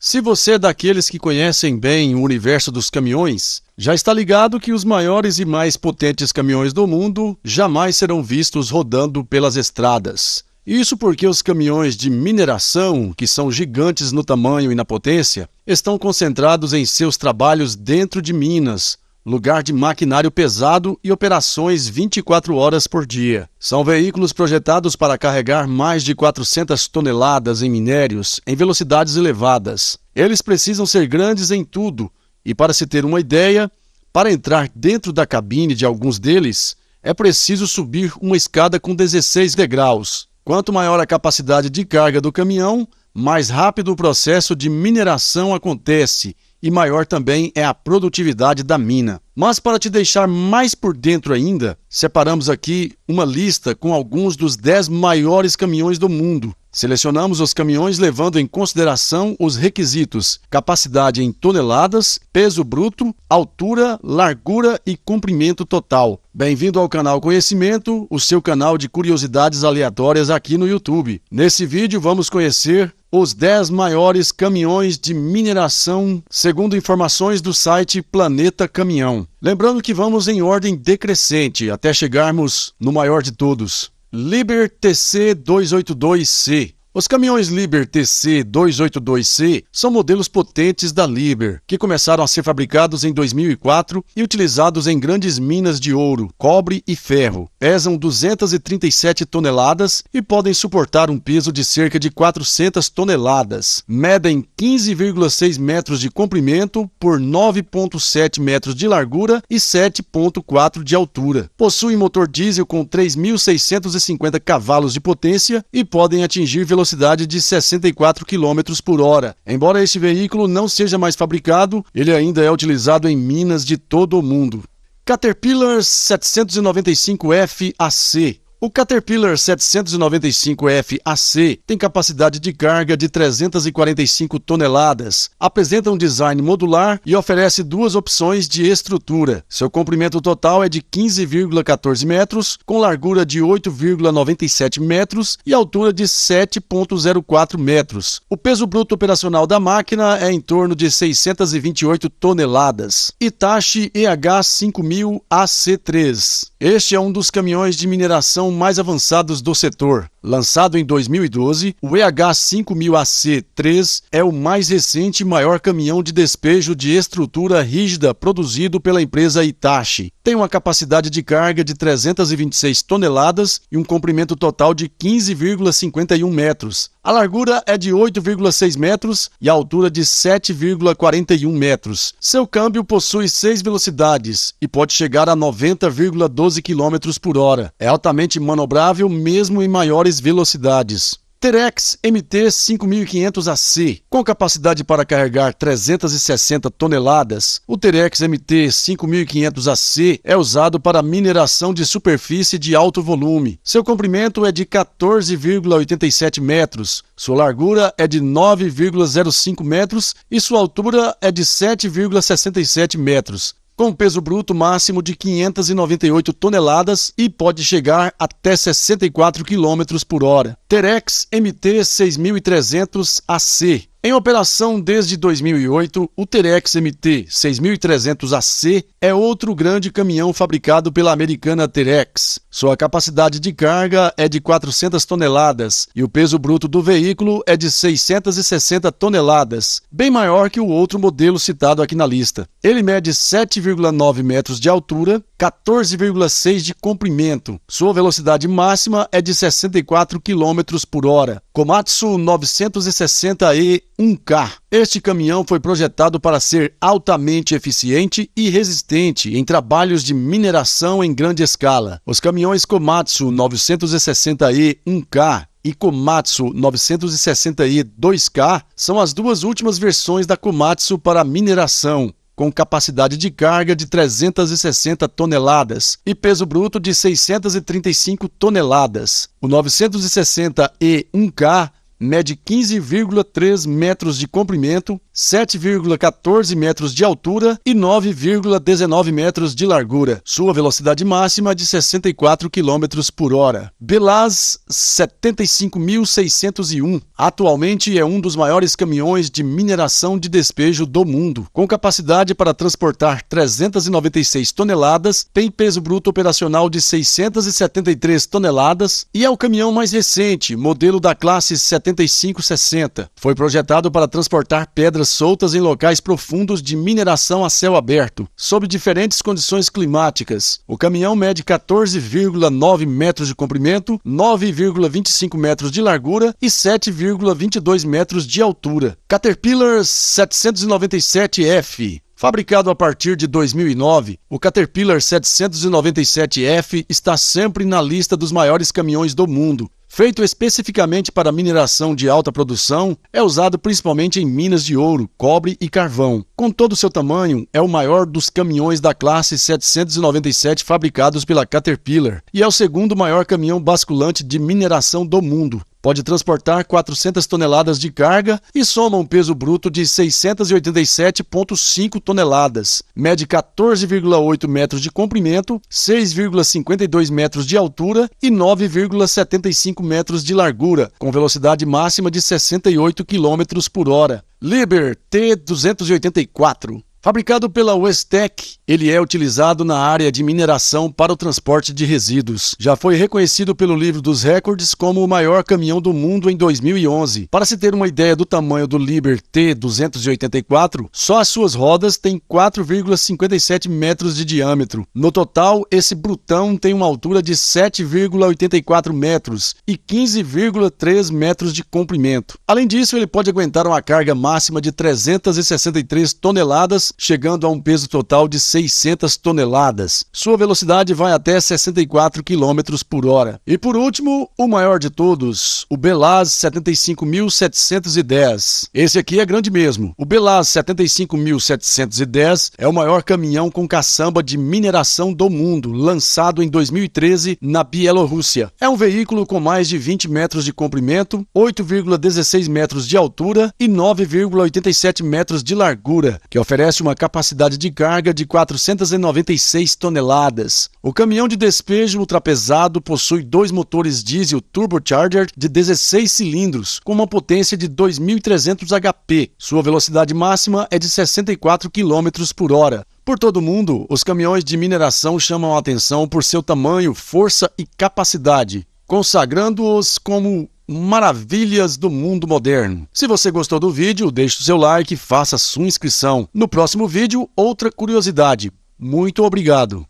Se você é daqueles que conhecem bem o universo dos caminhões, já está ligado que os maiores e mais potentes caminhões do mundo jamais serão vistos rodando pelas estradas. Isso porque os caminhões de mineração, que são gigantes no tamanho e na potência, estão concentrados em seus trabalhos dentro de minas, lugar de maquinário pesado e operações 24 horas por dia. São veículos projetados para carregar mais de 400 toneladas em minérios em velocidades elevadas. Eles precisam ser grandes em tudo, e para se ter uma ideia, para entrar dentro da cabine de alguns deles, é preciso subir uma escada com 16 degraus. Quanto maior a capacidade de carga do caminhão, mais rápido o processo de mineração acontece e maior também é a produtividade da mina. Mas para te deixar mais por dentro ainda, separamos aqui uma lista com alguns dos 10 maiores caminhões do mundo. Selecionamos os caminhões levando em consideração os requisitos: capacidade em toneladas, peso bruto, altura, largura e comprimento total. Bem-vindo ao canal Conhecimento, o seu canal de curiosidades aleatórias aqui no YouTube. Nesse vídeo vamos conhecer os 10 maiores caminhões de mineração segundo informações do site Planeta Caminhão. Lembrando que vamos em ordem decrescente até chegarmos no maior de todos, Liber TC 282C. Os caminhões Liber TC 282C são modelos potentes da Liber, que começaram a ser fabricados em 2004 e utilizados em grandes minas de ouro, cobre e ferro. Pesam 237 toneladas e podem suportar um peso de cerca de 400 toneladas. Medem 15,6 metros de comprimento por 9,7 metros de largura e 7,4 de altura. Possuem motor diesel com 3.650 cavalos de potência e podem atingir velocidades velocidade de 64 km por hora. Embora este veículo não seja mais fabricado, ele ainda é utilizado em minas de todo o mundo. Caterpillar 795F AC o Caterpillar 795F AC tem capacidade de carga de 345 toneladas, apresenta um design modular e oferece duas opções de estrutura. Seu comprimento total é de 15,14 metros, com largura de 8,97 metros e altura de 7,04 metros. O peso bruto operacional da máquina é em torno de 628 toneladas. Itachi EH 5000 AC3. Este é um dos caminhões de mineração mais avançados do setor. Lançado em 2012, o EH5000AC3 é o mais recente e maior caminhão de despejo de estrutura rígida produzido pela empresa Hitachi. Tem uma capacidade de carga de 326 toneladas e um comprimento total de 15,51 metros. A largura é de 8,6 metros e a altura de 7,41 metros. Seu câmbio possui seis velocidades e pode chegar a 90,12 km por hora. É altamente manobrável mesmo em maiores velocidades. Terex MT 5500AC, com capacidade para carregar 360 toneladas, o Terex MT 5500AC é usado para mineração de superfície de alto volume. Seu comprimento é de 14,87 metros, sua largura é de 9,05 metros e sua altura é de 7,67 metros com peso bruto máximo de 598 toneladas e pode chegar até 64 km por hora. Terex MT 6300 AC em operação desde 2008, o Terex MT 6300 AC é outro grande caminhão fabricado pela americana Terex. Sua capacidade de carga é de 400 toneladas e o peso bruto do veículo é de 660 toneladas, bem maior que o outro modelo citado aqui na lista. Ele mede 7,9 metros de altura, 14,6 de comprimento. Sua velocidade máxima é de 64 km por hora. Komatsu 960E 1K. Este caminhão foi projetado para ser altamente eficiente e resistente em trabalhos de mineração em grande escala. Os caminhões Komatsu 960E 1K e Komatsu 960E 2K são as duas últimas versões da Komatsu para mineração, com capacidade de carga de 360 toneladas e peso bruto de 635 toneladas. O 960E 1K mede 15,3 metros de comprimento, 7,14 metros de altura e 9,19 metros de largura. Sua velocidade máxima é de 64 km por hora. Belaz 75.601 atualmente é um dos maiores caminhões de mineração de despejo do mundo. Com capacidade para transportar 396 toneladas, tem peso bruto operacional de 673 toneladas e é o caminhão mais recente, modelo da classe 70 7560. Foi projetado para transportar pedras soltas em locais profundos de mineração a céu aberto, sob diferentes condições climáticas. O caminhão mede 14,9 metros de comprimento, 9,25 metros de largura e 7,22 metros de altura. Caterpillar 797F Fabricado a partir de 2009, o Caterpillar 797F está sempre na lista dos maiores caminhões do mundo Feito especificamente para mineração de alta produção, é usado principalmente em minas de ouro, cobre e carvão. Com todo o seu tamanho, é o maior dos caminhões da classe 797 fabricados pela Caterpillar e é o segundo maior caminhão basculante de mineração do mundo. Pode transportar 400 toneladas de carga e soma um peso bruto de 687,5 toneladas. Mede 14,8 metros de comprimento, 6,52 metros de altura e 9,75 5 metros de largura, com velocidade máxima de 68 km por hora. Liber T-284 Fabricado pela Westec, ele é utilizado na área de mineração para o transporte de resíduos. Já foi reconhecido pelo Livro dos Recordes como o maior caminhão do mundo em 2011. Para se ter uma ideia do tamanho do Liber T284, só as suas rodas têm 4,57 metros de diâmetro. No total, esse brutão tem uma altura de 7,84 metros e 15,3 metros de comprimento. Além disso, ele pode aguentar uma carga máxima de 363 toneladas chegando a um peso total de 600 toneladas. Sua velocidade vai até 64 km por hora. E por último, o maior de todos, o Belaz 75710. Esse aqui é grande mesmo. O Belaz 75710 é o maior caminhão com caçamba de mineração do mundo, lançado em 2013 na Bielorrússia. É um veículo com mais de 20 metros de comprimento, 8,16 metros de altura e 9,87 metros de largura, que oferece uma capacidade de carga de 496 toneladas. O caminhão de despejo ultrapesado possui dois motores diesel turbocharger de 16 cilindros, com uma potência de 2.300 HP. Sua velocidade máxima é de 64 km por hora. Por todo o mundo, os caminhões de mineração chamam a atenção por seu tamanho, força e capacidade, consagrando-os como maravilhas do mundo moderno. Se você gostou do vídeo, deixe o seu like e faça sua inscrição. No próximo vídeo, outra curiosidade. Muito obrigado!